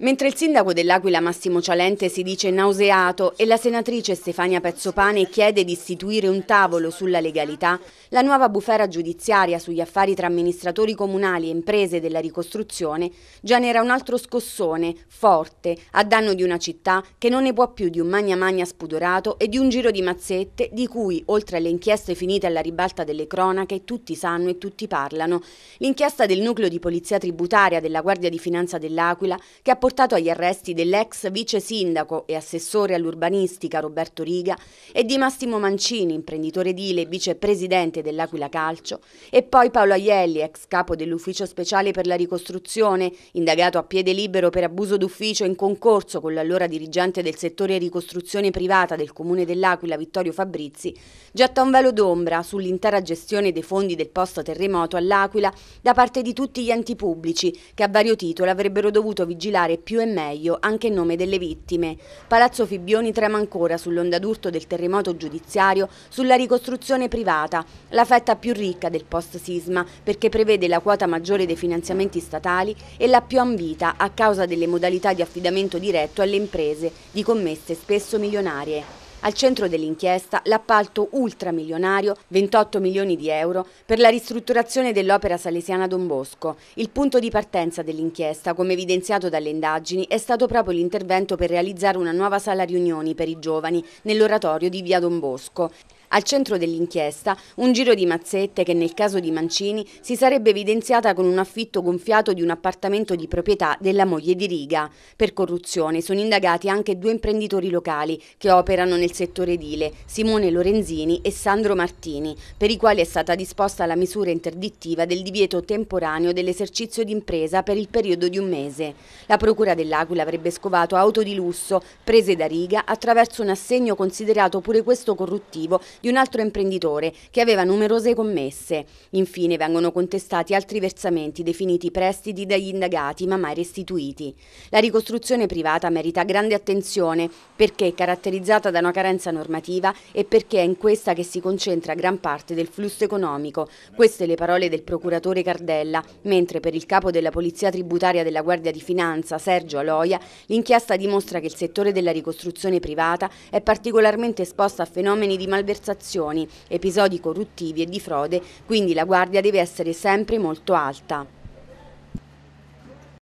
Mentre il sindaco dell'Aquila Massimo Cialente si dice nauseato e la senatrice Stefania Pezzopane chiede di istituire un tavolo sulla legalità, la nuova bufera giudiziaria sugli affari tra amministratori comunali e imprese della ricostruzione genera un altro scossone, forte, a danno di una città che non ne può più di un magna magna spudorato e di un giro di mazzette di cui, oltre alle inchieste finite alla ribalta delle cronache, tutti sanno e tutti parlano. L'inchiesta del nucleo di polizia tributaria della Guardia di Finanza dell'Aquila che ha portato agli arresti dell'ex vice sindaco e assessore all'urbanistica Roberto Riga e di Massimo Mancini, imprenditore edile e vicepresidente dell'Aquila Calcio, e poi Paolo Aielli, ex capo dell'ufficio speciale per la ricostruzione, indagato a piede libero per abuso d'ufficio in concorso con l'allora dirigente del settore ricostruzione privata del comune dell'Aquila Vittorio Fabrizi, getta un velo d'ombra sull'intera gestione dei fondi del post terremoto all'Aquila da parte di tutti gli enti pubblici che a vario titolo avrebbero dovuto vigilare più e meglio anche il nome delle vittime. Palazzo Fibbioni trema ancora sull'onda d'urto del terremoto giudiziario, sulla ricostruzione privata, la fetta più ricca del post-sisma perché prevede la quota maggiore dei finanziamenti statali e la più ambita a causa delle modalità di affidamento diretto alle imprese, di commesse spesso milionarie. Al centro dell'inchiesta l'appalto ultramilionario, 28 milioni di euro, per la ristrutturazione dell'opera salesiana Don Bosco. Il punto di partenza dell'inchiesta, come evidenziato dalle indagini, è stato proprio l'intervento per realizzare una nuova sala riunioni per i giovani nell'oratorio di Via Don Bosco. Al centro dell'inchiesta un giro di mazzette che nel caso di Mancini si sarebbe evidenziata con un affitto gonfiato di un appartamento di proprietà della moglie di Riga. Per corruzione sono indagati anche due imprenditori locali che operano nel settore edile, Simone Lorenzini e Sandro Martini, per i quali è stata disposta la misura interdittiva del divieto temporaneo dell'esercizio d'impresa per il periodo di un mese. La Procura dell'Aquila avrebbe scovato auto di lusso prese da riga attraverso un assegno considerato pure questo corruttivo di un altro imprenditore che aveva numerose commesse. Infine vengono contestati altri versamenti definiti prestiti dagli indagati ma mai restituiti. La ricostruzione privata merita grande attenzione perché è caratterizzata da una carenza normativa e perché è in questa che si concentra gran parte del flusso economico. Queste le parole del procuratore Cardella, mentre per il capo della Polizia Tributaria della Guardia di Finanza, Sergio Aloia, l'inchiesta dimostra che il settore della ricostruzione privata è particolarmente esposto a fenomeni di malversazione malversazioni, episodi corruttivi e di frode, quindi la guardia deve essere sempre molto alta.